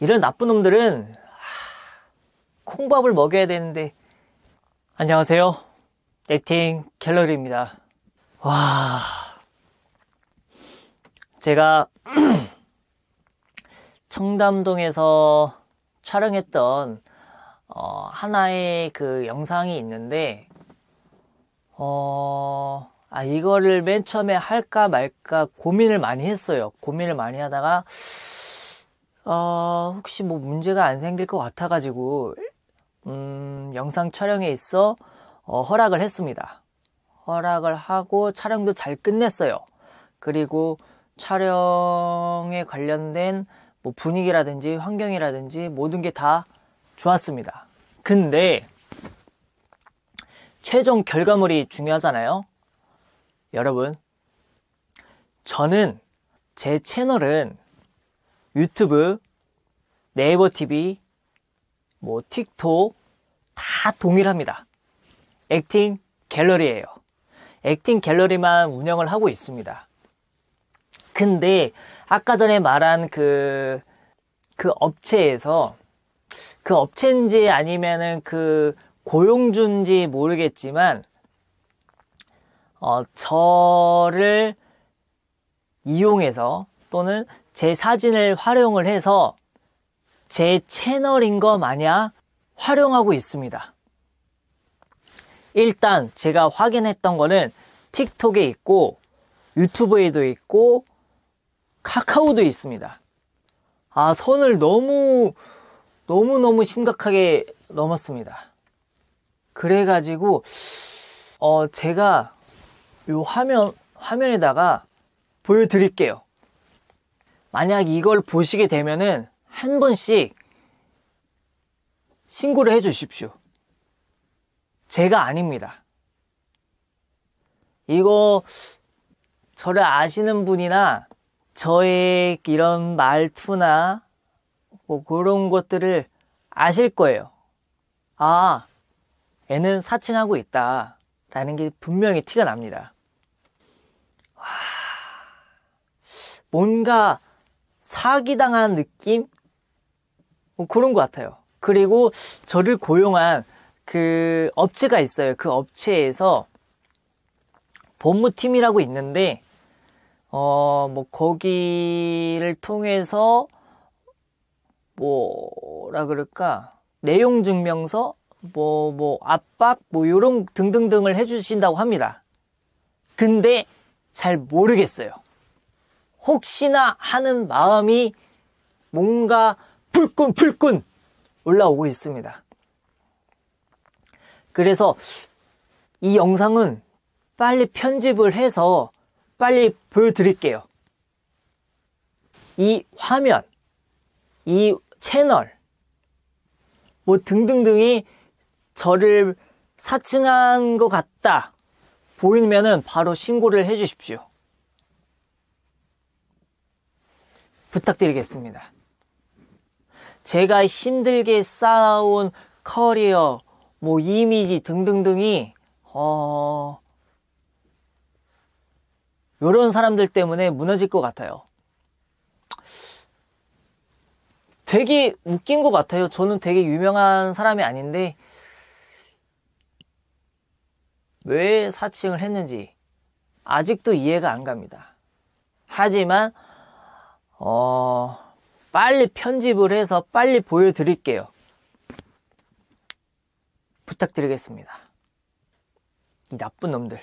이런 나쁜 놈들은 콩밥을 먹여야 되는데 안녕하세요 액팅 갤러리입니다 와 제가 청담동에서 촬영했던 어, 하나의 그 영상이 있는데 어, 아 이거를 맨 처음에 할까 말까 고민을 많이 했어요 고민을 많이 하다가 어, 혹시 뭐 문제가 안 생길 것 같아가지고, 음, 영상 촬영에 있어 어, 허락을 했습니다. 허락을 하고 촬영도 잘 끝냈어요. 그리고 촬영에 관련된 뭐 분위기라든지 환경이라든지 모든 게 다 좋았습니다. 근데 최종 결과물이 중요하잖아요. 여러분, 저는 제 채널은 유튜브, 네이버 TV, 뭐 틱톡 다 동일합니다. 액팅 갤러리예요. 액팅 갤러리만 운영을 하고 있습니다. 근데 아까 전에 말한 그그 그 업체에서 그 업체인지 아니면은 그고용준지 모르겠지만 어, 저를 이용해서 또는 제 사진을 활용을 해서 제 채널인 거 마냥 활용하고 있습니다. 일단 제가 확인했던 거는 틱톡에 있고 유튜브에도 있고 카카오도 있습니다. 아, 선을 너무, 너무너무 심각하게 넘었습니다. 그래가지고, 어, 제가 이 화면, 화면에다가 보여드릴게요. 만약 이걸 보시게 되면은 한 번씩 신고를 해 주십시오. 제가 아닙니다. 이거 저를 아시는 분이나 저의 이런 말투나 뭐 그런 것들을 아실 거예요. 아, 애는 사칭하고 있다. 라는 게 분명히 티가 납니다. 와, 뭔가 사기당한 느낌? 뭐 그런 것 같아요. 그리고 저를 고용한 그 업체가 있어요. 그 업체에서 법무팀이라고 있는데, 어, 뭐, 거기를 통해서, 뭐라 그럴까, 내용 증명서, 뭐, 뭐, 압박, 뭐, 요런 등등등을 해주신다고 합니다. 근데 잘 모르겠어요. 혹시나 하는 마음이 뭔가 풀끈풀끈 올라오고 있습니다. 그래서 이 영상은 빨리 편집을 해서 빨리 보여드릴게요. 이 화면, 이 채널, 뭐 등등등이 저를 사칭한 것 같다 보이면은 바로 신고를 해 주십시오. 부탁드리겠습니다. 제가 힘들게 쌓아온 커리어, 뭐 이미지 등등등이 어 요런 사람들 때문에 무너질 것 같아요. 되게 웃긴 것 같아요. 저는 되게 유명한 사람이 아닌데 왜 사칭을 했는지 아직도 이해가 안 갑니다. 하지만 어, 빨리 편집을 해서 빨리 보여드릴게요. 부탁드리겠습니다. 이 나쁜 놈들.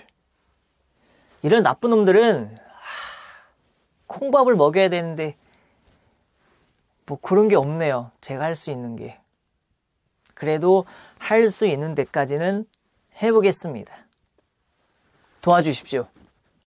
이런 나쁜 놈들은 하, 콩밥을 먹여야 되는데 뭐 그런 게 없네요. 제가 할 수 있는 게. 그래도 할 수 있는 데까지는 해보겠습니다. 도와주십시오.